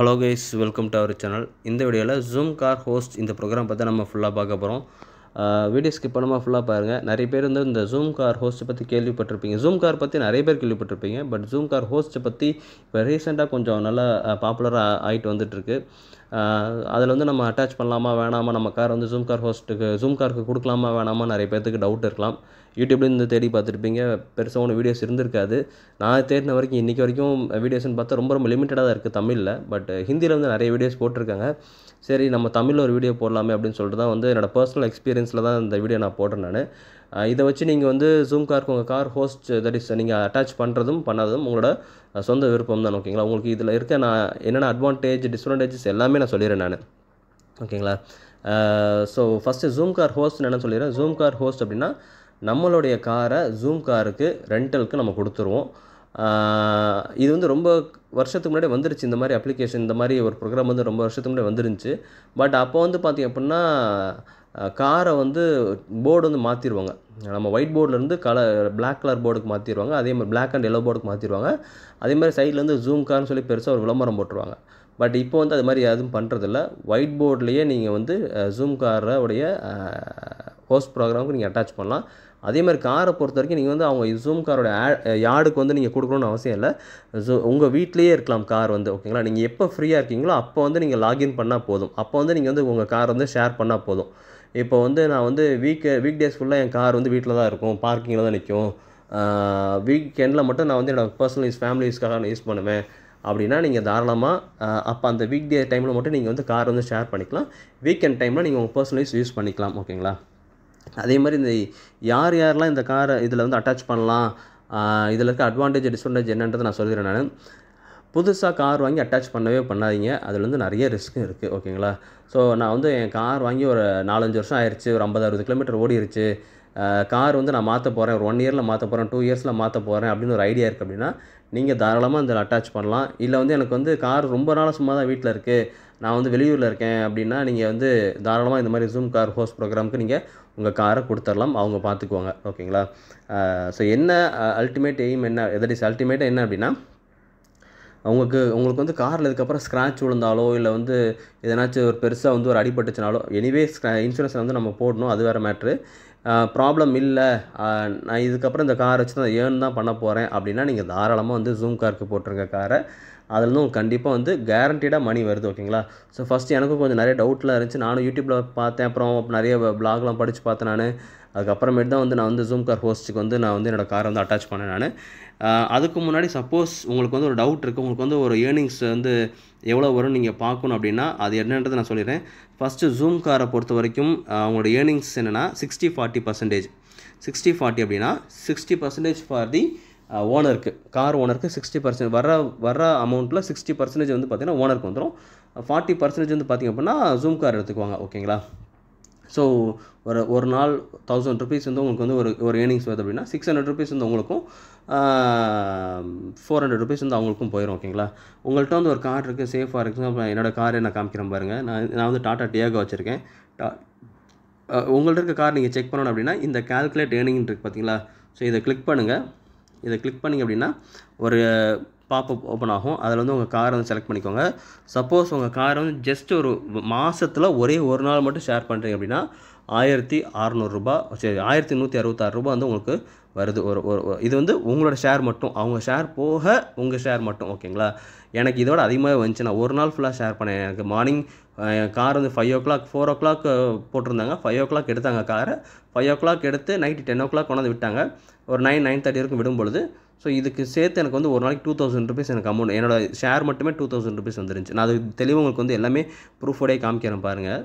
hello guys welcome to our channel இந்த வீடியோவில் Zoomcar host இந்த ப்ரோக்ராம் பார்த்தா நம்ம ஃபுல்லாக பார்க்க போகிறோம் வீடியோ ஸ்கிப் பண்ணாமல் ஃபுல்லாக பாருங்கள் நிறைய பேர் வந்து இந்த ஜூம் கார் ஹோஸ்ட்டை பற்றி கேள்விப்பட்டிருப்பீங்க ஜூம் கார் பற்றி நிறைய பேர் கேள்விப்பட்டிருப்பீங்க பட் ஜூம் கார் ஹோஸ்ட்டை பற்றி இப்போ ரீசெண்டாக கொஞ்சம் நல்லா பாப்புலராக ஆகிட்டு வந்துட்டுருக்கு அதில் வந்து நம்ம அட்டாச் பண்ணலாமா வேணாமா நம்ம கார் வந்து ஜூம் கார் ஹோஸ்ட்டுக்கு ஜூம் காருக்கு கொடுக்கலாமா வேணாமா நிறைய பேர்த்துக்கு டவுட் இருக்கலாம் யூடியூப்லேருந்து தேடி பார்த்துருப்பீங்க பெருசாக ஒன்று வீடியோஸ் இருந்திருக்காது நான் தேடின வரைக்கும் இன்றைக்கி வரைக்கும் வீடியோஸ்னு பார்த்தா ரொம்ப ரொம்ப லிமிட்டடாக தான் இருக்குது தமிழில் பட் ஹிந்தியில் வந்து நிறைய வீடியோஸ் போட்டிருக்காங்க சரி நம்ம தமிழில் ஒரு வீடியோ போடலாமே அப்படின்னு சொல்லிட்டு தான் வந்து என்னோடய பர்சனல் எக்ஸ்பீரியன்ஸில் தான் இந்த வீடியோ நான் போடுறேன் நான் இதை வச்சு நீங்கள் வந்து ஜூம் கார்க்கு உங்கள் கார் ஹோஸ்ட் தட் இஸ் நீங்கள் அட்டாச் பண்ணுறதும் பண்ணாததும் உங்களோட சொந்த விருப்பம் தான் ஓகேங்களா உங்களுக்கு இதில் இருக்க நான் என்னென்ன அட்வான்டேஜ் டிஸ்அட்வான்டேஜஸ் எல்லாமே நான் சொல்லிடுறேன் நான் ஓகேங்களா so first Zoomcar host என்னென்னு சொல்லிடுறேன் ஜூம் கார் ஹோஸ்ட் அப்படின்னா நம்மளுடைய காரை ஜூம் காருக்கு ரெண்டலுக்கு நம்ம கொடுத்துருவோம் இது வந்து ரொம்ப வருஷத்துக்கு முன்னாடி வந்துருச்சு இந்த மாதிரி அப்ளிகேஷன் இந்த மாதிரி ஒரு ப்ரோக்ராம் வந்து ரொம்ப வருஷத்துக்கு முன்னாடி வந்துருந்துச்சு பட் அப்போ வந்து பார்த்திங்க அப்படின்னா காரை வந்து போர்டு வந்து மாற்றிடுவாங்க நம்ம ஒயிட் போர்டிலேருந்து கலர் பிளாக் கலர் போர்டுக்கு மாற்றிடுவாங்க அதே மாதிரி பிளாக் அண்ட் எல்லோ போர்டுக்கு மாற்றிடுவாங்க அதே மாதிரி சைட்லேருந்து ஜூம் கார்னு சொல்லி பெருசாக ஒரு விளம்பரம் போட்டுருவாங்க பட் இப்போ வந்து அது மாதிரி எதுவும் பண்ணுறதில்ல ஒயிட் போர்ட்லேயே நீங்கள் வந்து ஜூம் காரோடைய ஹோஸ்ட் ப்ரோக்ராமுக்கு நீங்கள் அட்டாச் பண்ணலாம் அதே மாதிரி காரை பொறுத்த வரைக்கும் நீங்கள் வந்து அவங்க ஜூம் காரோட யார்டுக்கு வந்து நீங்கள் கொடுக்கணும்னு அவசியம் இல்லை ஸோ உங்கள் வீட்லேயே இருக்கலாம் கார் வந்து ஓகேங்களா நீங்கள் எப்போ ஃப்ரீயாக இருக்கீங்களோ அப்போ வந்து நீங்கள் லாகின் பண்ணால் போதும் அப்போ வந்து நீங்கள் வந்து உங்கள் கார் வந்து ஷேர் பண்ணால் போதும் இப்போ வந்து நான் வந்து வீக் வீக் டேஸ் ஃபுல்லாக என் கார் வந்து வீட்டில் தான் இருக்கும் பார்க்கிங்கில் தான் நிற்கும் வீக்கெண்டில் மட்டும் நான் வந்து என்னோடய பர்சனல் யூஸ் ஃபேமிலி யூஸ்க்காக நான் யூஸ் பண்ணுவேன் அப்படின்னா நீங்கள் தாராளமாக அப்போ அந்த வீக் டே டைமில் மட்டும் நீங்கள் வந்து கார் வந்து ஷேர் பண்ணிக்கலாம் வீக்கெண்ட் டைமில் நீங்கள் உங்கள் பர்சனல் யூஸ் யூஸ் பண்ணிக்கலாம் ஓகேங்களா அதே மாதிரி இந்த யார் யாரெல்லாம் இந்த காரை இதில் வந்து அட்டாச் பண்ணலாம் இதில் இருக்க அட்வான்டேஜ் டிஸ்வான்டேஜ் என்னன்றதை நான் சொல்கிறேன் நான் புதுசாக கார் வாங்கி அட்டாச் பண்ணவே பண்ணாதீங்க அதில் வந்து நிறைய ரிஸ்க்கும் இருக்குது ஓகேங்களா ஸோ நான் வந்து என் கார் வாங்கி ஒரு நாலஞ்சு வருஷம் ஆயிடுச்சு ஒரு ஐம்பது அறுபது கிலோமீட்டர் ஓடிடுச்சு கார் வந்து நான் மாற்ற போகிறேன் ஒரு ஒன் இயரில் மாற்ற போகிறேன் டூ இயர்ஸில் மாற்ற போகிறேன் அப்படின்னு ஒரு ஐடியா இருக்குது அப்படின்னா நீங்கள் தாராளமாக அதில் அட்டாச் பண்ணலாம் இல்லை வந்து எனக்கு வந்து கார் ரொம்ப நாளாக சும்மா தான் வீட்டில் இருக்குது நான் வந்து வெளியூரில் இருக்கேன் அப்படின்னா நீங்கள் வந்து தாராளமாக இந்த மாதிரி ஜூம் கார் ஹோஸ்ட் ப்ரோக்ராமுக்கு நீங்கள் உங்கள் காரை கொடுத்துடலாம் அவங்க பார்த்துக்குவாங்க ஓகேங்களா ஸோ என்ன அல்டிமேட் எய்ம் என்ன தட் இஸ் அல்டிமேட்டாக என்ன அப்படின்னா அவங்களுக்கு உங்களுக்கு வந்து காரில் இதுக்கப்புறம் ஸ்க்ராட்ச் விழுந்தாலோ இல்லை வந்து எதனாச்சும் ஒரு பெருசாக வந்து ஒரு அடிபட்டுச்சுனாலோ எனிவே ஸ்க்ரா இன்சூரன்ஸ் வந்து நம்ம போடணும் அது வேறு மேட்ரு ப்ராப்ளம் இல்லை நான் இதுக்கப்புறம் இந்த கார் வச்சு தான் ஏர்ன் தான் பண்ண போகிறேன் அப்படின்னா நீங்கள் தாராளமாக வந்து ஜூம் காருக்கு போட்டிருக்க காரை அதுலேருந்து உங்களுக்கு கண்டிப்பாக வந்து கேரண்டீடாக மணி வருது ஓகேங்களா ஸோ ஃபஸ்ட்டு எனக்கும் கொஞ்சம் நிறைய டவுட்லாம் இருந்துச்சு நானும் யூடியூப்பில் பார்த்தேன் அப்புறம் நிறைய பிளாக்லாம் படித்து பார்த்தேன் நான் அதுக்கப்புறமேட்டு தான் வந்து நான் வந்து ஜூம் கார் ஹோஸ்ட்டுக்கு வந்து நான் வந்து என்னோடய காரை வந்து அட்டாச் பண்ணேன் நான் அதுக்கு முன்னாடி சப்போஸ் உங்களுக்கு வந்து ஒரு டவுட் இருக்குது உங்களுக்கு வந்து ஒரு ஏர்னிங்ஸ் வந்து எவ்வளோ வரும்னு நீங்கள் பார்க்கணும் அப்படின்னா அது என்னன்றதை நான் சொல்லிடுறேன் ஃபஸ்ட்டு ஜூம் காரை பொறுத்த வரைக்கும் அவங்களோட ஏர்னிங்ஸ் என்னென்னா sixty forty percentage sixty forty அப்படின்னா சிக்ஸ்டி பர்சன்டேஜ் ஃபார் தி ஓனருக்கு கார் ஓனருக்கு சிக்ஸ்டி பர்சன்ட் வர வர அமௌண்ட்டில் சிக்ஸ்டி பர்சன்டேஜ் வந்து பார்த்திங்கன்னா ஓனருக்கு வந்துடும் ஃபார்ட்டி பர்சன்டேஜ் வந்து பார்த்திங்க அப்படின்னா ஜூம் கார் எடுத்துக்குவாங்க ஓகேங்களா ஸோ ஒரு ஒரு நாள் தௌசண்ட் ருபீஸ் வந்து உங்களுக்கு வந்து ஒரு ஒரு ஏர்னிங்ஸ் வருது அப்படின்னா சிக்ஸ் ஹண்ட்ரட் ருபீஸ் வந்து உங்களுக்கும் ஃபோர் ஹண்ட்ரட் ருபீஸ் வந்து அவங்களுக்கும் போயிடும் ஓகேங்களா உங்கள்கிட்ட வந்து ஒரு கார் இருக்குது சேஃபாக இருக்குது அப்புறம் என்னோடய காரை நான் காமிக்கிறேன் பாருங்கள் நான் நான் வந்து டாட்டா டியாகோ வச்சுருக்கேன் டா உங்கள்கிட்ட இருக்க கார் நீங்கள் செக் பண்ணணும் அப்படின்னா இந்த கால்குலேட் ஏர்னிங் இருக்குது பார்த்தீங்களா ஸோ இதை கிளிக் பண்ணுங்கள் இதை கிளிக் பண்ணிங்க அப்படின்னா ஒரு பாப்பப் ஓப்பன் ஆகும் அதில் வந்து உங்கள் காரை வந்து செலக்ட் பண்ணிக்கோங்க சப்போஸ் உங்கள் காரை வந்து ஜஸ்ட் ஒரு மாதத்தில் ஒரே ஒரு நாள் மட்டும் ஷேர் பண்ணுறீங்க அப்படின்னா ஆயிரத்தி அறநூறுரூபா சரி ஆயிரத்தி நூற்றி அறுபத்தாறு ரூபா வந்து உங்களுக்கு வருது ஒரு ஒரு இது வந்து உங்களோட ஷேர் மட்டும் அவங்க ஷேர் போக உங்கள் ஷேர் மட்டும் ஓகேங்களா எனக்கு இதோட அதிகமாக வந்துச்சு நான் ஒரு நாள் ஃபுல்லாக ஷேர் பண்ணேன் எனக்கு மார்னிங் என் கார் வந்து five o'clock four o'clock போட்டிருந்தாங்க ஃபைவ் ஓ கிளாக் எடுத்தாங்க காரை ஃபைவ் ஓ கிளாக் எடுத்து நைட்டு டென் ஓ கிளாக் கொண்டாந்து விட்டாங்க ஒரு நைன் நைன் தேர்ட்டி வரைக்கும் விடும்பொழுது ஸோ இதுக்கு சேர்த்து எனக்கு வந்து ஒரு நாளைக்கு டூ தௌசண்ட் ருபீஸ் எனக்கு அமௌண்ட் என்னோடய ஷேர் மட்டுமே டூ தௌசண்ட் ருபீஸ் வந்துருந்துச்சு நான் அது தெளிவு உங்களுக்கு வந்து எல்லாமே ப்ரூஃபோடே காமிக்கிறேன் பாருங்கள்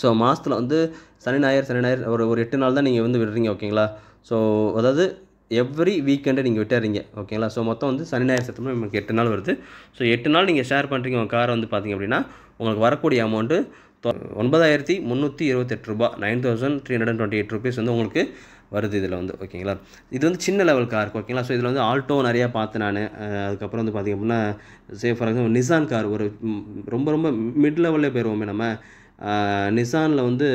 ஸோ மாதத்தில் வந்து சனி ஞாயிறு சனி ஞாயிறு ஒரு ஒரு எட்டு நாள் தான் நீங்கள் வந்து விடுறீங்க ஓகேங்களா ஸோ அதாவது எவ்ரி வீக்கெண்டை நீங்கள் விட்டுறீங்க ஓகேங்களா ஸோ மொத்தம் வந்து சனி ஞாயிறு சத்தமாக நமக்கு எட்டு நாள் வருது ஸோ எட்டு நாள் நீங்கள் ஷேர் பண்ணுறீங்க உங்கள் காரை வந்து பார்த்தீங்க அப்படின்னா உங்களுக்கு வரக்கூடிய அமௌண்ட்டு ஒன்பதாயிரத்தி முந்நூற்றி இருபத்தெட்டு ரூபா nine thousand three hundred twenty eight rupees வந்து உங்களுக்கு வருது இதில் வந்து ஓகேங்களா இது வந்து சின்ன லெவல் கார் ஓகேங்களா ஸோ இதில் வந்து ஆல்டோ நிறையா பார்த்து நான் அதுக்கப்புறம் வந்து பார்த்திங்க அப்படின்னா say for example Nissan car ஒரு ரொம்ப ரொம்ப மிட் லெவல்லே போயிடுவோமே நம்ம நிசானில் வந்து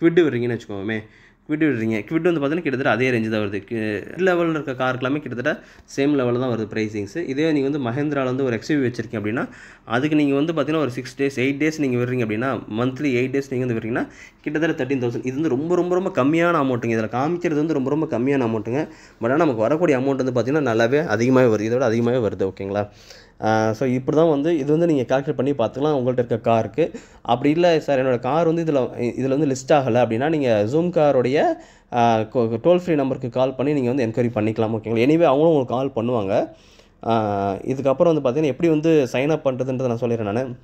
ஃபிட்டு வரீங்கன்னு வச்சுக்கோமே குவிட்டு விடுறீங்க குவிட் வந்து பார்த்தீங்கன்னா கிட்டத்தட்ட அதே ரேஞ்சு தான் வருது லெவலில் இருக்க கார் எல்லாமே கிட்டத்தட்ட சேம் லெவலில் தான் வருது ப்ரைஸிங்ஸ் இதே நீங்கள் வந்து மஹேந்திராவில் வந்து ஒரு எக்ஸ்யூவி வச்சிருக்கீங்க அப்படின்னா அதுக்கு நீங்கள் வந்து பார்த்தீங்கன்னா ஒரு சிக்ஸ் டேஸ் எயிட் டேஸ் நீங்கள் விடுறீங்க அப்படின்னா மந்த்லி எயிட் டேஸ் நீங்கள் வந்து விடுறீங்கன்னா கிட்டத்தட்ட தேர்ட்டின் தௌசண்ட் இது வந்து ரொம்ப ரொம்ப ரொம்ப கம்மியான அமௌண்ட்டுங்க இதில் காமிக்கிறது வந்து ரொம்ப ரொம்ப கம்மியான அமௌண்ட்டுங்க பட் ஆனால் நமக்கு வரக்கூடிய அமௌண்ட் வந்து பார்த்திங்கன்னா நல்லாவே அதிகமாகவே வருது இதோட அதிகமாகவே வருது ஓகேங்களா ஸோ இப்படி தான் வந்து இது வந்து நீங்கள் கேல்குலேட் பண்ணி பார்த்துக்கலாம் உங்கள்கிட்ட இருக்க காருக்கு அப்படி இல்லை சார் என்னோடய கார் வந்து இதில் இதில் வந்து லிஸ்ட் ஆகலை அப்படின்னா நீங்கள் ஜூம் காரோடைய நம்மளுடைய டோல் ஃப்ரீ நம்பருக்கு கால் பண்ணி நீங்கள் வந்து என்கொயரி பண்ணிக்கலாம் ஓகேங்களா எனிவே அவங்களும் உங்களுக்கு கால் பண்ணுவாங்க இதுக்கப்புறம் வந்து பார்த்திங்கன்னா எப்படி வந்து சைன் அப் பண்ணுறதுன்றதை நான் சொல்லிடுறேன் நான்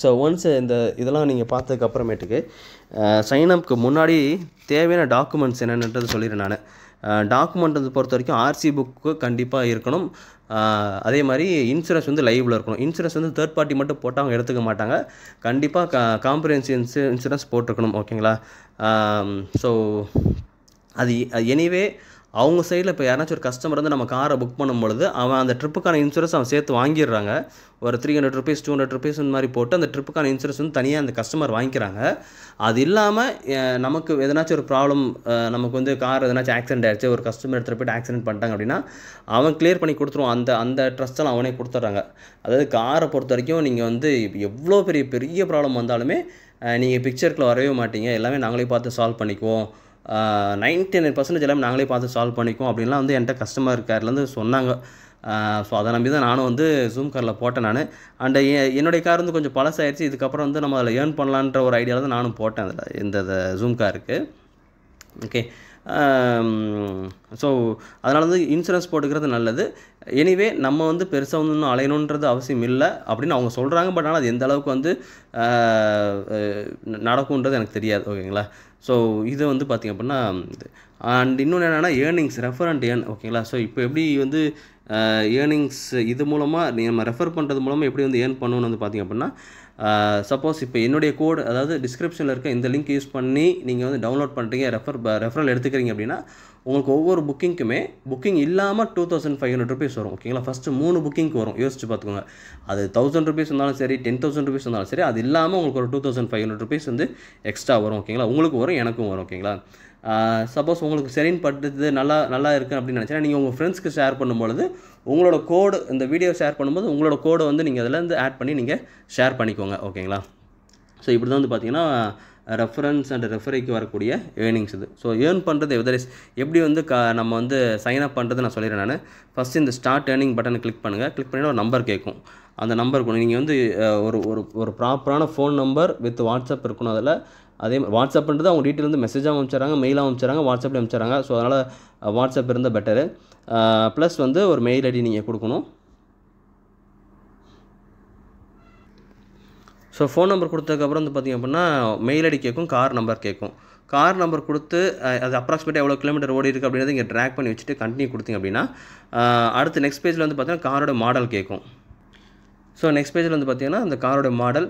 ஸோ ஒன்ஸ் இந்த இதெல்லாம் நீங்கள் பார்த்ததுக்கப்புறமேட்டுக்கு சைனப்புக்கு முன்னாடி தேவையான டாக்குமெண்ட்ஸ் என்னென்னது சொல்லிடுறேன் நான் டாக்குமெண்ட் வந்து பொறுத்த வரைக்கும் ஆர்சி புக்கு கண்டிப்பாக இருக்கணும் அதே மாதிரி இன்சூரன்ஸ் வந்து லைவில் இருக்கணும் இன்சூரன்ஸ் வந்து தேர்ட் பார்ட்டி மட்டும் போட்டால் அவங்க எடுத்துக்க மாட்டாங்க கண்டிப்பாக கா காம்ப்ரஹென்சிவ் இன்சூ இன்சூரன்ஸ் போட்டிருக்கணும் ஓகேங்களா ஸோ அது எனிவே அவங்க சைடில் இப்போ யாராச்சும் ஒரு கஸ்டமர் வந்து நம்ம காரை புக் பண்ணும்பொழுது அவன் அந்த ட்ரிப்புக்கான இன்சூரன்ஸ் அவன் சேர்த்து வாங்கிடுறாங்க ஒரு three hundred rupees two hundred rupees இந்த மாதிரி போட்டு அந்த ட்ரிப்புக்கான இன்சூரன்ஸ் வந்து தனியாக அந்த கஸ்டமர் வாங்கிக்கிறாங்க அது இல்லாமல் நமக்கு எதனாச்சும் ஒரு ப்ராப்ளம் நமக்கு வந்து கார் எதனாச்சும் ஆக்சிடென்ட் ஆயிடுச்சு ஒரு கஸ்டமர் எடுத்துகிட்டு போய்ட்டு ஆக்சிடென்ட் பண்ணிட்டாங்க அப்படின்னா அவன் கிளியர் பண்ணி கொடுத்துருவான் அந்த அந்த ட்ரஸ்ட்டெல்லாம் அவனே கொடுத்துட்றாங்க அதாவது காரை பொறுத்த வரைக்கும் நீங்கள் வந்து எவ்வளோ பெரிய பெரிய ப்ராப்ளம் வந்தாலுமே நீங்கள் பிக்சருக்குள்ளே வரவே மாட்டீங்க எல்லாமே நாங்களே பார்த்து சால்வ் பண்ணிக்குவோம் நைன்ட்டி நைன் பர்சன்டேஜ் எல்லாமே நாங்களே பார்த்து சால்வ் பண்ணிக்கும் அப்படின்லாம் வந்து என்கிட்ட கஸ்டமர் கேர்லேருந்து சொன்னாங்க ஸோ அதை நம்பி தான் நானும் வந்து ஜூம் காரில் போட்டேன் நான் அண்டு என்னுடைய கார் வந்து கொஞ்சம் பழசாயிடுச்சு இதுக்கப்புறம் வந்து நம்ம அதில் ஏர்ன் பண்ணலான்ற ஒரு ஐடியாவில் தான் நானும் போட்டேன் அதில் இந்த ஜூம் காருக்கு ஓகே ஸோ அதனால் வந்து இன்சூரன்ஸ் போட்டுக்கிறது நல்லது எனிவே நம்ம வந்து பெருசாக வந்து இன்னும் அலையணுன்றது அவசியம் இல்லை அப்படின்னு அவங்க சொல்கிறாங்க பட் ஆனால் அது எந்த அளவுக்கு வந்து நடக்கும்ன்றது எனக்கு தெரியாது ஓகேங்களா ஸோ இதை வந்து பார்த்திங்க அப்படின்னா அண்ட் இன்னொன்று என்னென்னா ஏர்னிங்ஸ் ரெஃபர் அண்ட் ஏர்ன் ஓகேங்களா ஸோ இப்போ எப்படி வந்து ஏர்னிங்ஸ் இது மூலமாக நம்ம ரெஃபர் பண்ணுறது மூலமாக எப்படி வந்து ஏர்ன் பண்ணணும்னு வந்து பார்த்திங்க அப்படின்னா சப்போஸ் இப்போ என்னுடைய கோடு அதாவது டிஸ்கிரிப்ஷனில் இருக்க இந்த லிங்க் யூஸ் பண்ணி நீங்கள் வந்து டவுன்லோட் பண்ணுறீங்க ரெஃபர் ரெஃபரல் எடுத்துக்கிறீங்க அப்படின்னா உங்களுக்கு ஒவ்வொரு புக்கிங்க்குமே புக்கிங் இல்லாமல் two thousand five hundred rupees வரும் ஓகேங்களா ஃபஸ்ட்டு மூணு புக்கிங்க்கு வரும் யோசிச்சு பார்த்துக்கோங்க அது தௌசண்ட் ருபீஸ் இருந்தாலும் சரி டென் தௌசண்ட் ருபீஸ் இருந்தாலும் சரி அது இல்லாமல் உங்களுக்கு ஒரு two thousand five hundred rupees வந்து எக்ஸ்ட்ரா வரும் ஓகேங்களா உங்களுக்கு வரும் எனக்கும் வரும் ஓகேங்களா சப்போஸ் உங்களுக்கு சரின் பட்டது நல்லா நல்லா இருக்குது அப்படின்னு நினச்சினா நீங்கள் உங்கள் ஃப்ரெண்ட்ஸ்க்கு ஷேர் பண்ணும்பொழுது உங்களோட கோடு இந்த வீடியோ ஷேர் பண்ணும்போது உங்களோட கோடை வந்து நீங்கள் அதில் இருந்து ஆட் பண்ணி நீங்கள் ஷேர் பண்ணிக்கோங்க ஓகேங்களா ஸோ இப்படி தான் வந்து பார்த்தீங்கன்னா ரெஃபரன்ஸ் அண்ட் ரெஃபரிக்கு வரக்கூடிய ஏர்னிங்ஸ் இது ஸோ ஏர்ன் பண்ணுறது இஸ் எப்படி வந்து க நம்ம வந்து சைன் அப் பண்ணுறது நான் சொல்லிடுறேன் நான் ஃபஸ்ட்டு இந்த ஸ்டார்ட் ஏர்னிங் பட்டனை கிளிக் பண்ணுங்கள் கிளிக் பண்ணி ஒரு நம்பர் கேட்கும் அந்த நம்பர் நீங்கள் வந்து ஒரு ஒரு ஒரு ப்ராப்பரான ஃபோன் நம்பர் வித் வாட்ஸ்அப் இருக்கணும் அதில் அதே வாட்ஸ்அப்ன்றது அவங்க டீட்டெயில் வந்து மெசேஜாக அனுப்பிச்சாங்க மெயிலாக அனுப்பிச்சாங்க வாட்ஸ்அப்பில் அனுப்பிச்சாங்க ஸோ அதனால் வாட்ஸ்அப் இருந்தால் பெட்டரு ப்ளஸ் வந்து ஒரு மெயில் ஐடி நீங்கள் கொடுக்கணும் ஸோ ஃபோன் நம்பர் கொடுத்ததுக்கப்புறம் வந்து பார்த்திங்க அப்படின்னா மெயில் ஐடி கேட்கும் கார் நம்பர் கேட்கும் கார் நம்பர் கொடுத்து அது அப்ராக்சிமேட்டாக எவ்வளோ கிலோமீட்டர் ஓடி இருக்குது அப்படின்றத இங்கே ட்ராக் பண்ணி வச்சுட்டு கண்டினியூ கொடுத்திங்க அப்படின்னா அடுத்து நெக்ஸ்ட் பேஜில் வந்து பார்த்திங்கன்னா காரோட மாடல் கேட்கும் ஸோ நெக்ஸ்ட் பேஜில் வந்து பார்த்திங்கன்னா அந்த காரோட மாடல்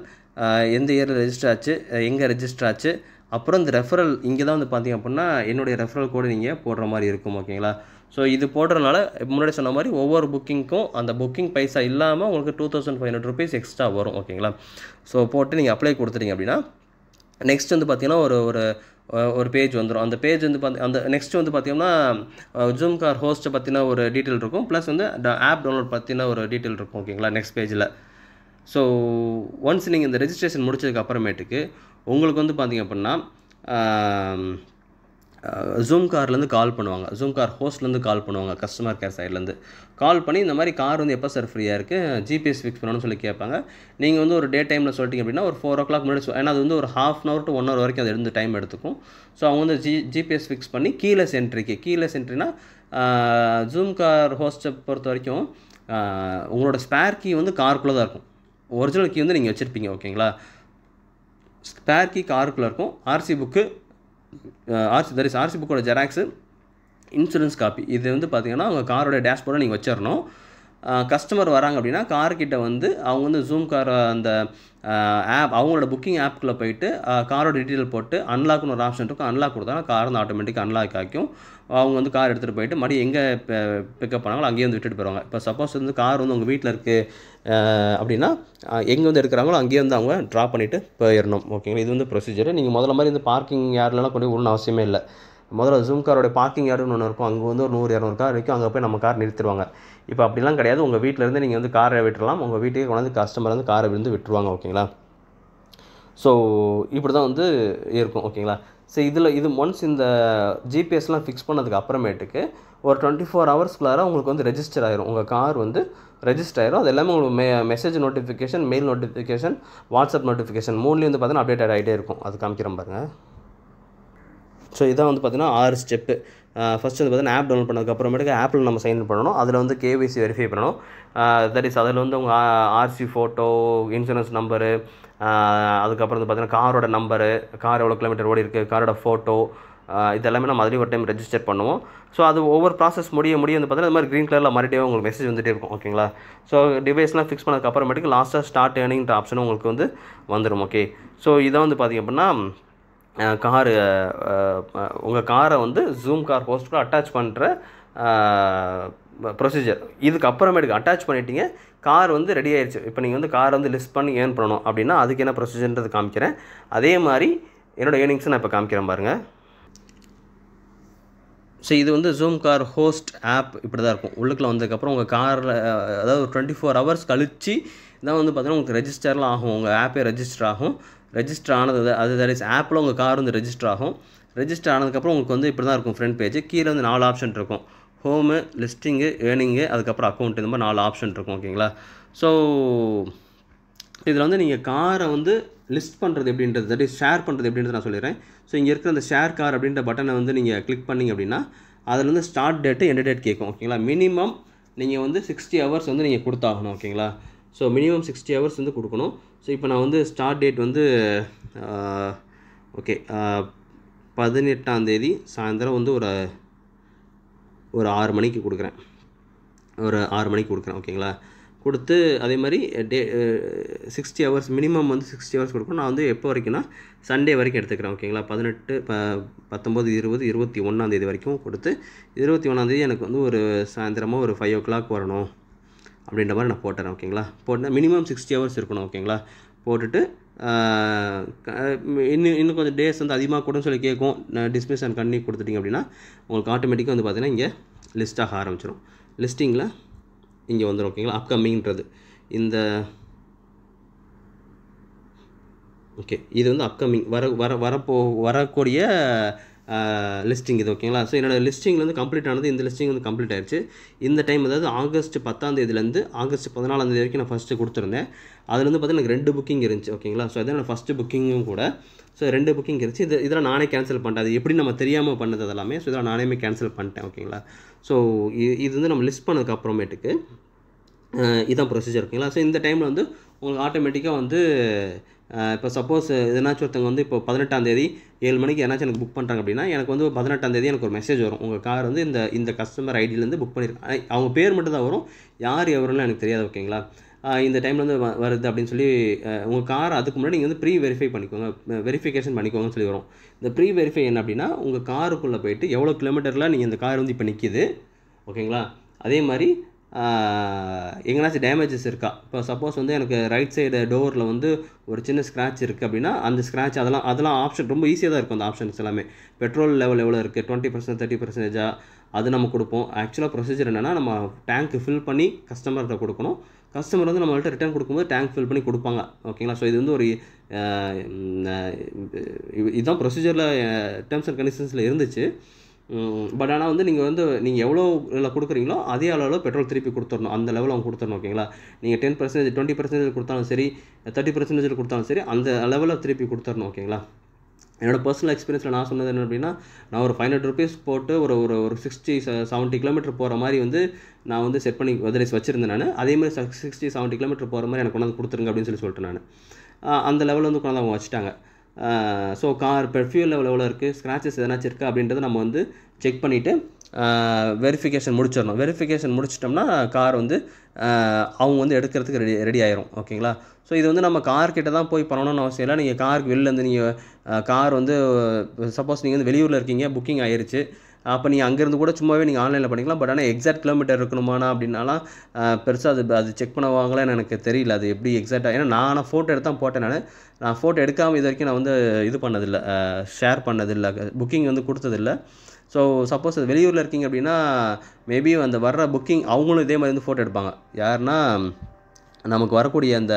எந்த இயரில் ரெஜிஸ்டர் ஆச்சு எங்கே ரெஜிஸ்டர் ஆச்சு அப்புறம் இந்த ரெஃபரல் இங்கே தான் வந்து பார்த்திங்க அப்படின்னா என்னுடைய ரெஃபரல் கோடு நீங்கள் போடுற மாதிரி இருக்கும் ஓகேங்களா ஸோ இது போடுறதுனால முன்னாடி சொன்ன மாதிரி ஒவ்வொரு புக்கிங்க்கும் அந்த புக்கிங் பைசா இல்லாமல் உங்களுக்கு two thousand five hundred rupees extra வரும் ஓகேங்களா ஸோ போட்டு நீங்கள் அப்ளை கொடுத்துட்டீங்க அப்படின்னா நெக்ஸ்ட் வந்து பார்த்திங்கன்னா ஒரு ஒரு ஒரு பேஜ் வந்துடும் அந்த பேஜ் வந்து பார்த்து அந்த நெக்ஸ்ட் வந்து பார்த்திங்கன்னா ஜூம் கார் ஹோஸ்ட்டை பற்றின ஒரு டீட்டெயில் இருக்கும் ப்ளஸ் வந்து ஆப் டவுன்லோட் பற்றின ஒரு டீட்டெயில் இருக்கும் ஓகேங்களா நெக்ஸ்ட் பேஜில் ஸோ ஒன்ஸ் நீங்கள் இந்த ரெஜிஸ்ட்ரேஷன் முடிச்சதுக்கு அப்புறமேட்டுக்கு உங்களுக்கு வந்து பார்த்திங்க அப்படின்னா ஜூம் கார்லேருந்து கால் பண்ணுவாங்க ஜூம் கார் ஹோஸ்ட்லேருந்து கால் பண்ணுவாங்க கஸ்டமர் கேர் சைட்லேருந்து கால் பண்ணி இந்த மாதிரி கார் வந்து எப்போ சார் ஃப்ரீயாக இருக்குது ஜிபிஎஸ் ஃபிக்ஸ் பண்ணணும்னு சொல்லி கேட்பாங்க நீங்கள் வந்து ஒரு டே டைமில் சொல்லிட்டீங்க அப்படின்னா ஒரு ஃபோர் ஓ கிளாக் முன்னாடி ஏன்னா அது வந்து ஒரு half an hour to one hour வரைக்கும் அது இருந்து டைம் எடுத்துக்கும் ஸோ அவங்க வந்து ஜி ஜிபிஎஸ் ஃபிக்ஸ் பண்ணி கீழே சென்ட்ரிக்கு கீழே சென்ட்ரினா ஜூம் கார் ஹோஸ்ட்டை பொறுத்த வரைக்கும் உங்களோட ஸ்பேர் கீ வந்து காருக்குள்ளே தான் இருக்கும் ஒரிஜினல் கீ வந்து நீங்கள் வச்சுருப்பீங்க ஓகேங்களா ஸ்பேர் கீ காருக்குள்ளே இருக்கும் ஆர்சி புக்கு ஆர்சி தரிஸ் ஆர்சி புக்கோட ஜெராக்ஸு இன்சூரன்ஸ் காப்பி இது வந்து பார்த்தீங்கன்னா உங்கள் காரோட டேஷ்போர்டில் நீங்கள் வச்சிடணும் கஸ்டமர் வராங்க அப்படின்னா கார்கிட்ட வந்து அவங்க வந்து ஜூம் கார் அந்த ஆப் அவங்களோட புக்கிங் ஆப்குள்ளே போயிட்டு காரோட டீட்டெயில் போட்டு அன்லாக்னு ஒரு ஆப்ஷன் இருக்கும் அன்லாக் கொடுத்தாங்கன்னா கார் வந்து ஆட்டோமேட்டிக்காக அன்லாக் ஆக்கும் அவங்க வந்து கார் எடுத்துகிட்டு போயிட்டு மறுபடி எங்கே பிக்கப் பண்ணாங்களோ அங்கேயே வந்து விட்டுட்டு போயிடுவாங்க இப்போ சப்போஸ் வந்து கார் வந்து உங்கள் வீட்டில் இருக்குது அப்படின்னா எங்கே வந்து எடுக்கிறாங்களோ அங்கேயே வந்து அவங்க ட்ராப் பண்ணிவிட்டு போயிடணும் ஓகேங்களா இது வந்து ப்ரொசீஜர் நீங்கள் முதல்ல மாதிரி இந்த பார்க்கிங் யார்லாம் கொண்டு ஒன்றும் அவசியமே இல்லை முதல்ல ஜூம் காரோட பார்க்கிங் யார்டுன்னு ஒன்று இருக்கும் அங்கே வந்து ஒரு நூறு இரநூறு கார் இருக்கும் அங்கே போய் நம்ம கார் நிறுத்திடுவாங்க இப்போ அப்படிலாம் கிடையாது உங்கள் வீட்டிலேருந்து நீங்கள் வந்து காரை விட்டுடலாம் உங்கள் வீட்டுக்கே கொண்டாந்து கஸ்டமர் வந்து காரை விழுந்து விட்டுருவாங்க ஓகேங்களா ஸோ இப்படி தான் வந்து இருக்கும் ஓகேங்களா ஸோ இதில் இது ஒன்ஸ் இந்த ஜிபிஎஸ்லாம் ஃபிக்ஸ் பண்ணதுக்கு அப்புறமேட்டுக்கு ஒரு டுவெண்ட்டி ஃபோர் ஹவர்ஸ்குள்ளார உங்களுக்கு வந்து ரெஜிஸ்டர் ஆயிரும் உங்கள் கார் வந்து ரெஜிஸ்டர் ஆயிரும் அது எல்லாமே உங்களுக்கு மெ message notification mail notification WhatsApp notification மூணுலேயும் வந்து பார்த்தீங்கன்னா அப்டேட் ஆகிட்டே இருக்கும் அது காமிக்கிற பாருங்கள் ஸோ இதான் வந்து பார்த்திங்கன்னா ஆறு ஸ்டெப்பு ஃபஸ்ட்டு வந்து பார்த்தீங்கன்னா ஆப் டவுன்லோட் பண்ணதுக்கப்புறமேட்டுக்கு ஆப்பில் நம்ம சைன் பண்ணணும் அதில் வந்து கேவிசி வெரிஃபை பண்ணணும் தட் இஸ் அதில் வந்து உங்கள் ஆர்சி ஃபோட்டோ இன்சூரன்ஸ் நம்பரு அதுக்கப்புறம் வந்து பார்த்திங்கன்னா காரோட நம்பரு கார் எவ்வளோ கிலோமீட்டர் ஓடி இருக்குது காரோட ஃபோட்டோ இதெல்லாமே நம்ம அதுலேயும் ஒரு டைம் ரெஜிஸ்டர் பண்ணுவோம் ஸோ அது ஒவ்வொரு ப்ராசஸ் முடிய முடிய வந்து பார்த்தீங்கன்னா அது மாதிரி க்ரீன் கலரில் மறுபடியும் உங்களுக்கு மெசேஜ் வந்துகிட்டே இருக்கும் ஓகேங்களா ஸோ டிவைஸ்லாம் ஃபிக்ஸ் பண்ணதுக்கப்புறமேட்டுக்கு லாஸ்ட்டாக ஸ்டார்ட் ஏர்னிங்கிற ஆப்ஷனும் உங்களுக்கு வந்து வந்துடும் ஓகே ஸோ இதை வந்து பார்த்திங்க அப்படின்னா காரு உங்கள் காரை வந்து ஜூம் கார் ஹோஸ்ட்டுக்கு அட்டாச் பண்ணுற ப்ரொசீஜர் இதுக்கு அப்புறமேட்டுக்கு அட்டாச் பண்ணிட்டீங்க கார் வந்து ரெடி ஆயிடுச்சு இப்போ நீங்கள் வந்து கார் வந்து லிஸ்ட் பண்ணி ஏர்ன் பண்ணணும் அப்படின்னா அதுக்கு என்ன ப்ரொசீஜர்ன்றது காமிக்கிறேன் அதே மாதிரி என்னோடய ஏர்னிங்ஸை நான் இப்போ காமிக்கிறேன் பாருங்கள் ஸோ இது வந்து ஜூம் கார் ஹோஸ்ட் ஆப் இப்படி தான் இருக்கும் உள்ளுக்குள்ள வந்ததுக்கப்புறம் உங்கள் காரில் அதாவது ஒரு டுவெண்ட்டி ஃபோர் ஹவர்ஸ் கழித்து தான் வந்து பார்த்தீங்கன்னா உங்களுக்கு ரெஜிஸ்டர்லாம் ஆகும் உங்கள் ஆப்பே ரெஜிஸ்டர் ஆகும் ரெஜிஸ்டர் ஆனது அது தட் இஸ் ஆப்பில் உங்கள் கார் வந்து ரெஜிஸ்டர் ஆகும் ரெஜிஸ்டர் ஆனதுக்கப்புறம் உங்களுக்கு வந்து இப்படி தான் இருக்கும் ஃப்ரண்ட் பேஜ் கீழே வந்து நாலு ஆப்ஷன் இருக்கும் ஹோமு லிஸ்டிங்கு ஏர்னிங்கு அதுக்கப்புறம் அக்கௌண்ட் இந்த மாதிரி நாலு ஆப்ஷன் இருக்கும் ஓகேங்களா ஸோ இதில் வந்து நீங்கள் காரை வந்து லிஸ்ட் பண்ணுறது எப்படின்றது தட் இஸ் ஷேர் பண்ணுறது எப்படின்றது நான் சொல்லிடுறேன் ஸோ இங்கே இருக்கிற அந்த ஷேர் கார் அப்படின்ற பட்டனை வந்து நீங்கள் கிளிக் பண்ணிங்க அப்படின்னா அதில் வந்து ஸ்டார்ட் டேட்டு எண்ட் டேட் கேட்கும் ஓகேங்களா மினிமம் நீங்கள் வந்து சிக்ஸ்டி ஹவர்ஸ் வந்து நீங்கள் கொடுத்தாகணும் ஓகேங்களா ஸோ மினிமம் சிக்ஸ்டி ஹவர்ஸ் வந்து கொடுக்கணும் ஸோ இப்போ நான் வந்து ஸ்டார்ட் டேட் வந்து ஓகே பதினெட்டாந்தேதி சாயந்தரம் வந்து ஒரு ஒரு ஆறு மணிக்கு கொடுக்குறேன் ஒரு ஆறு மணிக்கு கொடுக்குறேன் ஓகேங்களா கொடுத்து அதே மாதிரி டே சிக்ஸ்டி ஹவர்ஸ் மினிமம் வந்து சிக்ஸ்டி ஹவர்ஸ் கொடுக்கணும் நான் வந்து எப்போ வரைக்கும்னா சண்டே வரைக்கும் எடுத்துக்கிறேன் ஓகேங்களா பதினெட்டு ப பத்தொம்போது இருபது இருபத்தி ஒன்றாந்தேதி வரைக்கும் கொடுத்து இருபத்தி ஒன்றாந்தேதி எனக்கு வந்து ஒரு சாயந்தரமாக ஒரு ஃபைவ் ஓ கிளாக் வரணும் அப்படின்ற மாதிரி நான் போட்டுறேன் ஓகேங்களா போட்டேன் மினிமம் சிக்ஸ்டி ஹவர்ஸ் இருக்கணும் ஓகேங்களா போட்டுட்டு இன்னும் இன்னும் கொஞ்சம் டேஸ் வந்து அதிகமாக கூடன்னு சொல்லி கேட்கும் டிஸ்மிஷன் அண்ட் கண்ணி கொடுத்துட்டிங்க அப்படின்னா உங்களுக்கு ஆட்டோமேட்டிக்காக வந்து பார்த்தீங்கன்னா இங்கே லிஸ்ட்டாக ஆரம்பிச்சிடும் லிஸ்ட்டிங்கில் இங்கே வந்துடும் ஓகேங்களா அப்கமிங்கிறது இந்த ஓகே இது வந்து அப்கமிங் வர வர வரப்போ வரக்கூடிய லிஸ்டிங் இது ஓகேங்களா ஸோ என்னோடய வந்து கம்ப்ளீட் ஆனது இந்த லிஸ்டிங் வந்து கம்ப்ளீட் ஆயிடுச்சு இந்த டைம் அதாவது ஆகஸ்ட் பத்தாம் தேதியிலேருந்து ஆகஸ்ட் பதினாலாம் தேதி வரைக்கும் நான் ஃபஸ்ட்டு கொடுத்துருந்தேன் அதுலேருந்து பார்த்தீங்கன்னா எனக்கு ரெண்டு புக்கிங் இருந்துச்சு ஓகேங்களா ஸோ அதான் என்னோடய ஃபஸ்ட்டு புக்கிங்கும் கூட ஸோ ரெண்டு புக்கிங் இருந்துச்சு இது இதெல்லாம் நானே கேன்சல் பண்ணிட்டேன் அது எப்படி நம்ம தெரியாமல் பண்ணது எல்லாமே ஸோ இதெல்லாம் நானே கேன்சல் பண்ணிட்டேன் ஓகேங்களா ஸோ இது வந்து நம்ம லிஸ்ட் பண்ணதுக்கு அப்புறமேட்டுக்கு இதான் ப்ரொசீஜர் ஓகேங்களா ஸோ இந்த டைமில் வந்து உங்களுக்கு ஆட்டோமேட்டிக்காக வந்து இப்போ சப்போஸ் எதனாச்சும் ஒருத்தவங்க வந்து இப்போ பதினெட்டாந்தேதி ஏழு மணிக்கு ஏதாச்சும் எனக்கு புக் பண்ணுறாங்க அப்படின்னா எனக்கு வந்து பதினெட்டாந்தேதி எனக்கு ஒரு மெசேஜ் வரும் உங்கள் கார் வந்து இந்த இந்த கஸ்டமர் ஐடியிலேருந்து புக் பண்ணியிருக்கேன் அவங்க பேர் மட்டும் தான் வரும் யார் எவரெல்லாம் எனக்கு தெரியாது ஓகேங்களா இந்த டைமில் வந்து வருது அப்படின்னு சொல்லி உங்கள் கார் அதுக்கு முன்னாடி நீங்கள் வந்து ப்ரீ வெரிஃபை பண்ணிக்கோங்க வெரிஃபிகேஷன் பண்ணிக்கோங்கன்னு சொல்லி வரும் இந்த ப்ரீ வெரிஃபை என்ன அப்படின்னா உங்கள் காருக்குள்ளே போயிட்டு எவ்வளோ கிலோமீட்டரில் நீங்கள் இந்த கார் வந்து இப்போ நிற்கிது ஓகேங்களா அதே மாதிரி எங்கேனாச்சும் டேமேஜஸ் இருக்கா இப்போ சப்போஸ் வந்து எனக்கு ரைட் சைடு டோரில் வந்து ஒரு சின்ன ஸ்க்ராட்ச் இருக்குது அப்படின்னா அந்த ஸ்க்ராட்ச் அதெல்லாம் அதெல்லாம் ஆப்ஷன் ரொம்ப ஈஸியாக தான் இருக்கும் அந்த ஆப்ஷன்ஸ் எல்லாமே பெட்ரோல் லெவல் எவ்வளோ இருக்குது டுவெண்ட்டி பர்சன்ட் தேர்ட்டி பர்சன்டேஜாக அது நம்ம கொடுப்போம் ஆக்சுவலாக ப்ரொசீஜர் என்னென்னா நம்ம டேங்க்கு ஃபில் பண்ணி கஸ்டமர்கிட்ட கொடுக்கணும் கஸ்டமர் வந்து நம்மள்ட்ட ரிட்டர்ன் கொடுக்கும்போது டேங்க் ஃபில் பண்ணி கொடுப்பாங்க ஓகேங்களா ஸோ இது வந்து ஒரு இதுதான் ப்ரொசீஜரில் டேர்ம்ஸ் அண்ட் கண்டிஷன்ஸில் இருந்துச்சு பட் ஆனால் வந்து நீங்கள் வந்து நீங்கள் எவ்வளோ இதில் கொடுக்குறீங்களோ அதே அளவில் பெட்ரோல் திருப்பி கொடுத்துடணும் அந்த லெவலில் அவங்க கொடுத்துடணும் ஓகேங்களா நீங்கள் டென் பர்சன்டேஜ் டுவெண்ட்டி பர்சன்டேஜ் கொடுத்தாலும் சரி தேர்ட்டி பர்சன்டேஜ் கொடுத்தாலும் சரி அந்த லெவலில் திருப்பி கொடுத்துடணும் ஓகேங்களா என்னோடய பர்சனல் எக்ஸ்பீரியன்ஸில் நான் சொன்னது என்ன அப்படின்னா நான் ஒரு ஃபைவ் ஹண்ட்ரட் ருபீஸ் போட்டு ஒரு ஒரு ஒரு சிக்ஸ்டி செவன்ட்டி கிலோமீட்டர் போகிற மாதிரி வந்து நான் வந்து செட் பண்ணி வெதரைஸ் வச்சுருந்தேன் நான் அதே மாதிரி சிக்ஸ்டி செவன்ட்டி கிலோமீட்டர் போகிற மாதிரி எனக்கு கொண்டாந்து கொடுத்துருங்க அப்படின்னு சொல்லி சொல்லிட்டு நான் அந்த லெவலில் வந்து கொண்டாந்து அவங்க வச்சுட்டாங்க ஸோ கார் பெர்ஃபியூல் லெவல் எவ்வளோ இருக்குது ஸ்க்ராச்சஸ் எதனாச்சும் இருக்குது அப்படின்றத நம்ம வந்து செக் பண்ணிவிட்டு வெரிஃபிகேஷன் முடிச்சிடணும் வெரிஃபிகேஷன் முடிச்சிட்டோம்னா கார் வந்து அவங்க வந்து எடுக்கிறதுக்கு ரெடி ரெடி ஆயிரும் ஓகேங்களா ஸோ இது வந்து நம்ம கார்கிட்ட தான் போய் பண்ணணும்னு அவசியம் இல்லை நீங்கள் காருக்கு வெளிலேருந்து நீங்கள் கார் வந்து சப்போஸ் நீங்கள் வந்து வெளியூரில் இருக்கீங்க புக்கிங் ஆயிடுச்சு அப்போ நீங்கள் அங்கேருந்து கூட சும்மாவே நீங்கள் ஆன்லைனில் பண்ணிக்கலாம் பட் ஆனால் எக்ஸாக்ட் கிலோமீட்டர் இருக்கணுமானா அப்படின்னாலாம் பெருசாக அது அது செக் பண்ணுவாங்களான்னு எனக்கு தெரியல அது எப்படி எக்ஸாக்டாக ஏன்னா நான் ஆனால் ஃபோட்டோ எடுத்தால் போட்டேன் நான் நான் ஃபோட்டோ எடுக்காமல் இது வரைக்கும் நான் வந்து இது பண்ணதில்லை ஷேர் பண்ணதில்லை புக்கிங் வந்து கொடுத்ததில்லை ஸோ சப்போஸ் அது வெளியூரில் இருக்கீங்க அப்படின்னா மேபி அந்த வர்ற புக்கிங் அவங்களும் இதே மாதிரி வந்து ஃபோட்டோ எடுப்பாங்க யார்னா நமக்கு வரக்கூடிய அந்த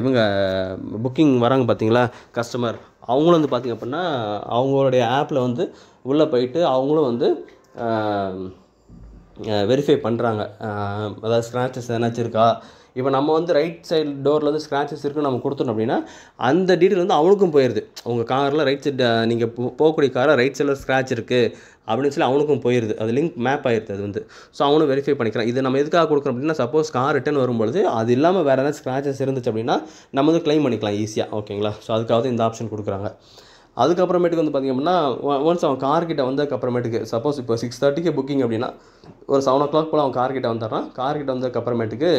இவங்க புக்கிங் வராங்க பார்த்தீங்களா கஸ்டமர் அவங்களும் வந்து பார்த்திங்க அப்படின்னா அவங்களுடைய ஆப்பில் வந்து உள்ளே போய்ட்டு அவங்களும் வந்து வெரிஃபை பண்ணுறாங்க அதாவது ஸ்க்ராச்சஸ் எதனாச்சும் இருக்கா இப்போ நம்ம வந்து ரைட் சைடு டோரில் வந்து ஸ்க்ராச்சஸ் இருக்குன்னு நம்ம கொடுத்தோம் அப்படின்னா அந்த டீட்டெயில் வந்து அவனுக்கும் போயிடுது உங்கள் காரில் ரைட் சைடு நீங்கள் போகக்கூடிய காரில் ரைட் சைடில் ஸ்க்ராட்ச் இருக்குது அப்படின்னு சொல்லி அவனுக்கும் போயிடுது அது லிங்க் மேப் ஆயிடுது அது வந்து ஸோ அவனும் வெரிஃபை பண்ணிக்கிறான் இது நம்ம எதுக்காக கொடுக்குறோம் அப்படின்னா சப்போஸ் கார் ரிட்டன் வரும்பொழுது அது இல்லாமல் வேறு ஏதாவது ஸ்க்ராச்சஸ் இருந்துச்சு அப்படின்னா நம்ம வந்து கிளைம் பண்ணிக்கலாம் ஈஸியாக ஓகேங்களா ஸோ அதுக்காக இந்த ஆப்ஷன் கொடுக்குறாங்க அதுக்கப்புறமேட்டுக்கு வந்து பார்த்திங்க அப்படின்னா ஒன்ஸ் அவன் கார்கிட்ட வந்ததுக்கப்புறமேட்டுக்கு சப்போஸ் இப்போ சிக்ஸ் தேர்ட்டிக்கு புக்கிங் அப்படின்னா ஒரு செவன் ஓ கிளாக் போல் அவன் கார்கிட்ட வந்துடுறான் கார்கிட்ட வந்ததுக்கப்புறமேட்டுக்கு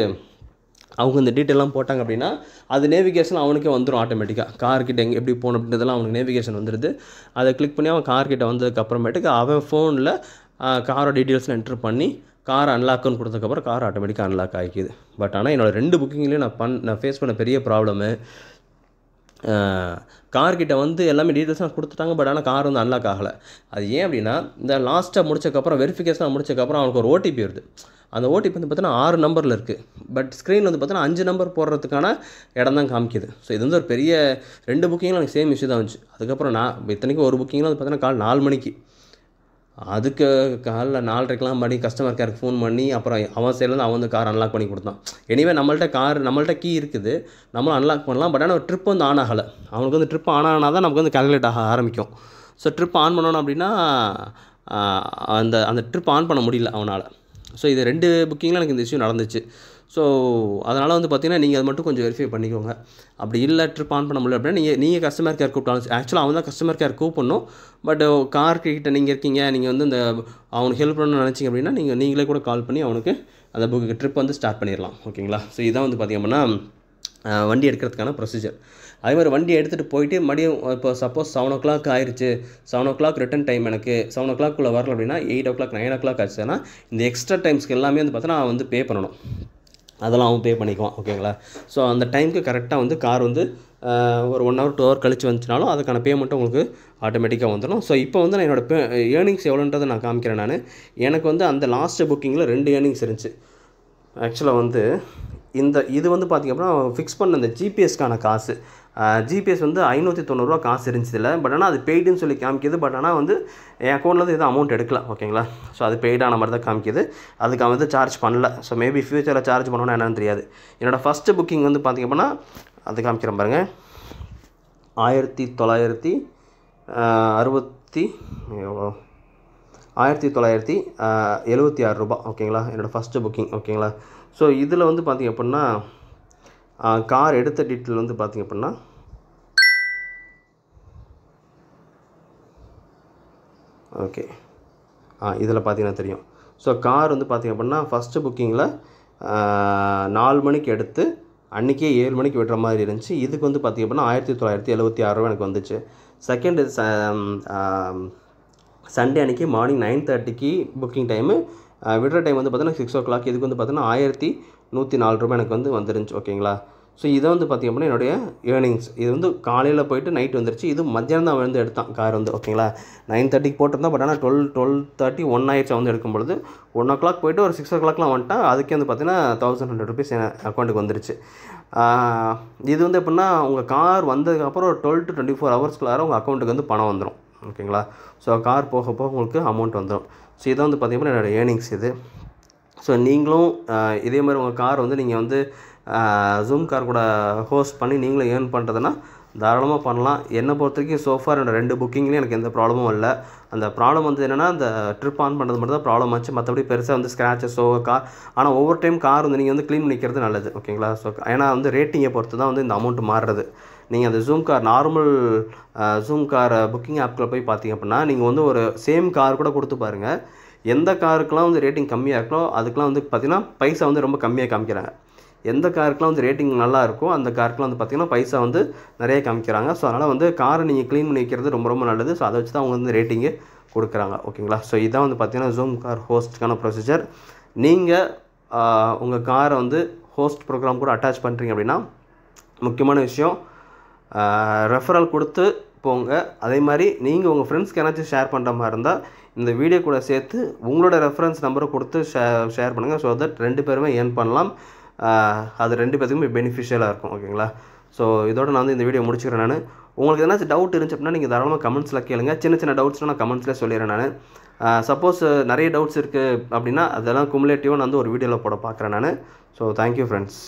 அவங்க இந்த டீட்டெயிலாம் போட்டாங்க அப்படின்னா அது நேவிகேஷன் அவனுக்கே வந்துடும் ஆட்டோமேட்டிக்காக கார்கிட்ட எங்கே எப்படி போகணும் அப்படின்றதெல்லாம் அவனுக்கு நேவிகேஷன் வந்துடுது அதை கிளிக் பண்ணி அவன் கார்கிட்ட வந்ததுக்கப்புறமேட்டுக்கு அவன் ஃபோனில் காரோட டீட்டெயில்ஸ்லாம் என்ட்ரு பண்ணி கார் அன்லாக்குன்னு கொடுத்ததுக்கப்புறம் கார் ஆட்டோமேட்டிக்காக அன்லாக் ஆகிக்குது பட் ஆனால் என்னோடய ரெண்டு புக்கிங்லேயும் நான் பண் நான் ஃபேஸ் பண்ண பெரிய ப்ராப்ளமு கார்கிட்ட வந்து எல்லாமே டீட்டெயில்ஸ்லாம் கொடுத்துட்டாங்க பட் ஆனால் கார் வந்து அன்லாக் ஆகலை அது ஏன் அப்படின்னா இந்த லாஸ்ட்டாக முடிச்சக்கப்புறம் வெரிஃபிகேஷனாக முடிச்சக்கப்புறம் அவனுக்கு ஒரு ஓடிபி வருது அந்த ஓடிபி வந்து பார்த்தீங்கன்னா ஆறு நம்பரில் இருக்குது பட் ஸ்க்ரீனில் வந்து பார்த்தீங்கன்னா அஞ்சு நம்பர் போடுறதுக்கான இடம் தான் காமிக்குது ஸோ இது வந்து ஒரு பெரிய ரெண்டு புக்கிங்கில் எனக்கு சேம் இஷ்யூ தான் வந்துச்சு அதுக்கப்புறம் நான் இத்தனைக்கும் ஒரு புக்கிங்கில் வந்து பார்த்தீங்கன்னா கால் நாலு மணிக்கு அதுக்கு காலைல நாலரைக்கெலாம் பண்ணி கஸ்டமர் கேருக்கு ஃபோன் பண்ணி அப்புறம் அவன் சைட்லேருந்து அவன் வந்து கார் அன்லாக் பண்ணி கொடுத்தான் எனிவே நம்மள்ட்ட கார் நம்மள்ட்ட கீ இருக்குது நம்மளும் அன்லாக் பண்ணலாம் பட் ஆனால் ட்ரிப் வந்து ஆன் ஆகலை அவனுக்கு வந்து ட்ரிப் ஆன் ஆனால் தான் நமக்கு வந்து கேல்குலேட் ஆக ஆரம்பிக்கும் ஸோ ட்ரிப் ஆன் பண்ணணும் அப்படின்னா அந்த அந்த ட்ரிப் ஆன் பண்ண முடியல அவனால் ஸோ இது ரெண்டு புக்கிங்கில் எனக்கு இந்த இஷ்யூ நடந்துச்சு ஸோ அதனால் வந்து பார்த்திங்கன்னா நீங்கள் அது மட்டும் கொஞ்சம் வெரிஃபை பண்ணிக்கோங்க அப்படி இல்லை ட்ரிப் ஆன் பண்ண முடியல அப்படின்னா நீங்கள் நீங்கள் கஸ்டமர் கேர் கூப்பிட்டாலும் ஆக்சுவலாக அவன் தான் கஸ்டமர் கேர் கூப்பிடணும் பட் கார் கிட்ட நீங்கள் இருக்கீங்க நீங்கள் வந்து இந்த அவனுக்கு ஹெல்ப் பண்ணணும்னு நினச்சிங்க அப்படின்னா நீங்கள் நீங்களே கூட கால் பண்ணி அவனுக்கு அந்த புக்கு ட்ரிப் வந்து ஸ்டார்ட் பண்ணிடலாம் ஓகேங்களா ஸோ இதான் வந்து பார்த்திங்க அப்படின்னா வண்டி எடுக்கிறதுக்கான ப்ரொசீஜர் அதே மாதிரி வண்டி எடுத்துகிட்டு போயிட்டு மறுபடியும் இப்போ சப்போஸ் செவன் ஓ கிளாக் ஆயிடுச்சு seven o'clock return time எனக்கு செவன் ஓ கிளாக்குள்ளே வரல அப்படின்னா eight o'clock nine o'clock ஆச்சுன்னா இந்த எக்ஸ்ட்ரா டைம்ஸ்க்கு எல்லாமே வந்து பார்த்தீங்கன்னா வந்து பே பண்ணணும் அதெல்லாம் அவன் பே பண்ணிக்குவான் ஓகேங்களா ஸோ அந்த டைமுக்கு கரெக்டாக வந்து கார் வந்து ஒரு ஒன் ஹவர் டூ ஹவர் கழிச்சு வந்துச்சுனாலும் அதுக்கான பேமெண்ட்டும் உங்களுக்கு ஆட்டோமேட்டிக்காக வந்துடும் ஸோ இப்போ வந்து நான் என்னோடய பே ஏர்னிங்ஸ் எவ்வளோன்றதை நான் காமிக்கிறேன் நான் எனக்கு வந்து அந்த லாஸ்ட்டு புக்கிங்கில் ரெண்டு ஏர்னிங்ஸ் இருந்துச்சு ஆக்சுவலாக வந்து இந்த இது வந்து பார்த்திங்க அப்படின்னா ஃபிக்ஸ் பண்ண அந்த ஜிபிஎஸ்க்கான காசு ஜிபிஎஸ் வந்து ஐநூற்றி தொண்ணூறுரூவா காசு இருந்துச்சு இல்லை பட் ஆனால் அது பெய்டுன்னு சொல்லி காமிக்கிது பட் ஆனால் வந்து என் அக்கௌண்ட்லேருந்து எதுவும் அமௌண்ட் எடுக்கல ஓகேங்களா ஸோ அது பெய்டான மாதிரி தான் காமிக்கிது அதுக்கு வந்து சார்ஜ் பண்ணல ஸோ மேபி ஃப்யூச்சரில் சார்ஜ் பண்ணணும்னா என்னென்னு தெரியாது என்னோடய ஃபஸ்ட்டு புக்கிங் வந்து பார்த்திங்க அப்படின்னா அது காமிக்கிறேன் பாருங்கள் ஆயிரத்தி தொள்ளாயிரத்தி அறுபத்தி எவ்வளோ ஆயிரத்தி தொள்ளாயிரத்தி எழுபத்தி ஆறு ரூபா ஓகேங்களா என்னோடய ஃபஸ்ட்டு புக்கிங் ஓகேங்களா ஸோ இதில் வந்து பார்த்திங்க அப்படின்னா கார் எடுத்த டீட்டெயில் வந்து பார்த்திங்க அப்படின்னா ஓகே ஆ இதில் பார்த்தீங்கன்னா தெரியும் ஸோ கார் வந்து பார்த்திங்க அப்படின்னா ஃபஸ்ட்டு புக்கிங்கில் நாலு மணிக்கு எடுத்து அன்றைக்கே ஏழு மணிக்கு விடுற மாதிரி இருந்துச்சு இதுக்கு வந்து பார்த்திங்க அப்படின்னா ஆயிரத்தி தொள்ளாயிரத்தி எழுபத்தி எனக்கு வந்துச்சு செகண்ட் சண்டே அன்னைக்கு மார்னிங் நைன் தேர்ட்டிக்கு புக்கிங் டைமு விடுற டைம் வந்து பார்த்திங்கன்னா சிக்ஸ் ஓ கிளாக் இதுக்கு வந்து பார்த்திங்கன்னா ஆயிரத்தி நூற்றி நாலு ரூபாய் எனக்கு வந்து வந்துருந்துச்சு ஓகேங்களா ஸோ இதை வந்து பார்த்திங்க அப்படின்னா என்னுடைய ஏர்னிங்ஸ் இது வந்து காலையில் போயிட்டு நைட் வந்துருச்சு இது மத்தியானம் தான் வந்து எடுத்தான் கார் வந்து ஓகேங்களா நைன் தேர்ட்டிக்கு போட்டிருந்தா பட் ஆனால் டுவெல் டுவெல் தேர்ட்டி ஒன் ஆயிடுச்சு வந்து பொழுது ஒன் ஓ கிளாக் போயிட்டு ஒரு சிக்ஸ் ஓ கிளாக்லாம் வந்துட்டேன் அதுக்கே வந்து பார்த்திங்கன்னா தௌசண்ட் ஹண்ட்ரட் ருபீஸ் என் அக்கௌண்ட்டுக்கு வந்துருச்சு இது வந்து எப்படின்னா உங்கள் கார் வந்ததுக்கப்புறம் ஒரு டுவெல் டு டுவெண்ட்டி ஃபோர் ஹவர்ஸ்க்குள்ளார உங்கள் அக்கௌண்ட்டுக்கு வந்து பணம் வந்துடும் ஓகேங்களா ஸோ கார் போக போக உங்களுக்கு அமௌண்ட் வந்துடும் ஸோ இதை வந்து பார்த்திங்கன்னா என்னோடய ஏர்னிங்ஸ் இது ஸோ நீங்களும் இதே மாதிரி உங்கள் கார் வந்து நீங்கள் வந்து ஜூம் கார் கூட ஹோஸ்ட் பண்ணி நீங்களும் ஏர்ன் பண்ணுறதுன்னா தாராளமாக பண்ணலாம் என்னை பொறுத்த வரைக்கும் சோஃபார் என்னோடய ரெண்டு புக்கிங்லேயும் எனக்கு எந்த ப்ராப்ளமும் இல்லை அந்த ப்ராப்ளம் வந்து என்னென்னா அந்த ட்ரிப் ஆன் பண்ணுறது மட்டும் தான் ப்ராப்ளம் ஆச்சு மற்றபடி பெருசாக வந்து ஸ்க்ராச்சஸோ கார் ஆனால் ஒவ்வொரு டைம் கார் வந்து நீங்கள் வந்து க்ளீன் பண்ணிக்கிறது நல்லது ஓகேங்களா ஸோ ஏன்னா வந்து ரேட்டிங்கை பொறுத்து தான் வந்து இந்த அமௌண்ட் மாறுறது நீங்கள் அந்த Zoom car normal Zoom car booking ஆப்பில் போய் பார்த்தீங்க அப்படின்னா நீங்கள் வந்து ஒரு சேம் கார் கூட கொடுத்து பாருங்கள் எந்த காருக்கெலாம் வந்து ரேட்டிங் கம்மியாக இருக்கோ அதுக்கெலாம் வந்து பார்த்திங்கன்னா பைசா வந்து ரொம்ப கம்மியாக காமிக்கிறாங்க எந்த காருக்கெலாம் வந்து ரேட்டிங் நல்லா இருக்கோ அந்த காருக்கெலாம் வந்து பார்த்திங்கன்னா பைசா வந்து நிறைய காமிக்கிறாங்க ஸோ அதனால் வந்து காரை நீங்கள் க்ளீன் பண்ணி வைக்கிறது ரொம்ப ரொம்ப நல்லது ஸோ அதை வச்சு தான் அவங்க வந்து ரேட்டிங்கு கொடுக்குறாங்க ஓகேங்களா ஸோ இதான் வந்து பார்த்திங்கன்னா ஜூம் கார் ஹோஸ்ட்டுக்கான ப்ரொசீஜர் நீங்கள் உங்கள் காரை வந்து ஹோஸ்ட் ப்ரோக்ராம் கூட அட்டாச் பண்ணுறீங்க அப்படின்னா முக்கியமான விஷயம் ரெஃபரல் கொடுத்து போங்க அதே மாதிரி நீங்கள் உங்கள் ஃப்ரெண்ட்ஸ்க்கு ஏதாச்சும் ஷேர் பண்ணுற மாதிரி இருந்தால் இந்த வீடியோ கூட சேர்த்து உங்களோட ரெஃபரன்ஸ் நம்பரை கொடுத்து ஷே ஷேர் பண்ணுங்கள் ஸோ தட் ரெண்டு பேருமே ஏர்ன் பண்ணலாம் அது ரெண்டு பேருக்குமே பெனிஃபிஷியலாக இருக்கும் ஓகேங்களா ஸோ இதோட நான் வந்து இந்த வீடியோ முடிச்சுக்கிறேன் நான் உங்களுக்கு எதனாச்சும் டவுட் இருந்துச்சு அப்படின்னா நீங்கள் தாராளமாக கமெண்ட்ஸில் கேளுங்க சின்ன சின்ன டவுட்ஸ்லாம் நான் கமெண்ட்ஸில் சொல்லிடுறேன் நான் சப்போஸ் நிறைய டவுட்ஸ் இருக்குது அப்படின்னா அதெல்லாம் குமுலேட்டிவாக நான் வந்து ஒரு வீடியோவில் போட பார்க்குறேன் நான் ஸோ தேங்க்யூ ஃப்ரெண்ட்ஸ்